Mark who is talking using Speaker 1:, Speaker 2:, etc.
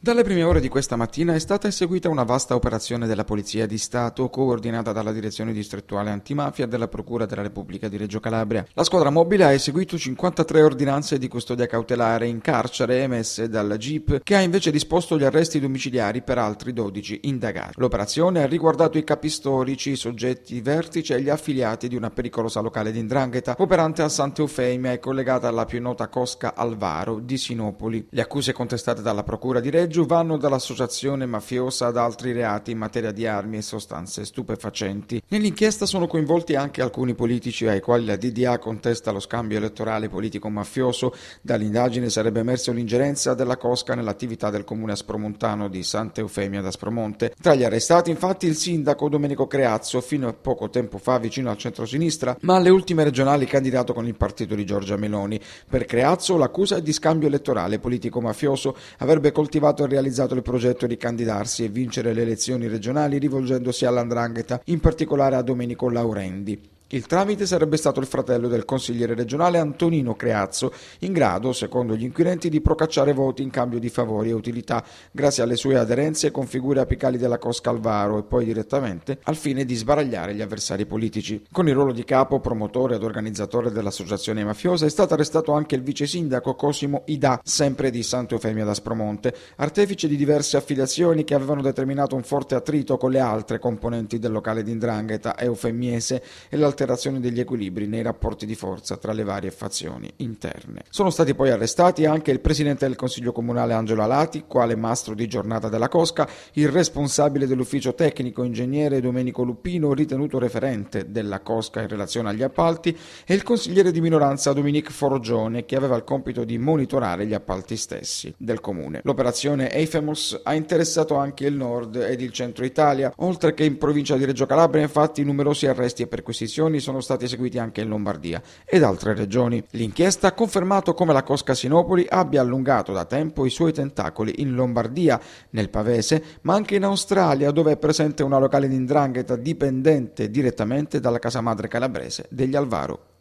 Speaker 1: Dalle prime ore di questa mattina è stata eseguita una vasta operazione della Polizia di Stato coordinata dalla Direzione Distrettuale Antimafia della Procura della Repubblica di Reggio Calabria. La squadra mobile ha eseguito 53 ordinanze di custodia cautelare in carcere emesse dalla GIP che ha invece disposto gli arresti domiciliari per altri 12 indagati. L'operazione ha riguardato i capistorici, i soggetti vertici e gli affiliati di una pericolosa locale di indrangheta operante a Sant'Eufemia e collegata alla più nota cosca Alvaro di Sinopoli. Le accuse contestate dalla Procura di Reggio peggio vanno dall'associazione mafiosa ad altri reati in materia di armi e sostanze stupefacenti. Nell'inchiesta sono coinvolti anche alcuni politici ai quali la DDA contesta lo scambio elettorale politico-mafioso. Dall'indagine sarebbe emersa un'ingerenza della Cosca nell'attività del comune aspromontano di Sant'Eufemia d'Aspromonte. Tra gli arrestati infatti il sindaco Domenico Creazzo, fino a poco tempo fa vicino al centro-sinistra, ma alle ultime regionali candidato con il partito di Giorgia Meloni. Per Creazzo l'accusa è di scambio elettorale politico-mafioso, avrebbe coltivato stato realizzato il progetto di candidarsi e vincere le elezioni regionali rivolgendosi all'andrangheta, in particolare a Domenico Laurendi. Il tramite sarebbe stato il fratello del consigliere regionale Antonino Creazzo, in grado, secondo gli inquirenti, di procacciare voti in cambio di favori e utilità, grazie alle sue aderenze con figure apicali della Alvaro e poi direttamente, al fine di sbaragliare gli avversari politici. Con il ruolo di capo, promotore ed organizzatore dell'associazione mafiosa, è stato arrestato anche il vice sindaco Cosimo Ida, sempre di Santo Eufemia d'Aspromonte, artefice di diverse affiliazioni che avevano determinato un forte attrito con le altre componenti del locale d'indrangheta eufemiese e l'alternanza alterazioni degli equilibri nei rapporti di forza tra le varie fazioni interne. Sono stati poi arrestati anche il presidente del Consiglio Comunale Angelo Alati, quale mastro di giornata della Cosca, il responsabile dell'ufficio tecnico ingegnere Domenico Luppino, ritenuto referente della Cosca in relazione agli appalti, e il consigliere di minoranza Dominique Forgione, che aveva il compito di monitorare gli appalti stessi del comune. L'operazione Eifemos ha interessato anche il nord ed il centro Italia, oltre che in provincia di Reggio Calabria, infatti, numerosi arresti e perquisizioni operazioni sono stati eseguiti anche in Lombardia ed altre regioni. L'inchiesta ha confermato come la Cosca Sinopoli abbia allungato da tempo i suoi tentacoli in Lombardia, nel Pavese, ma anche in Australia dove è presente una locale di indrangheta dipendente direttamente dalla casa madre calabrese degli Alvaro.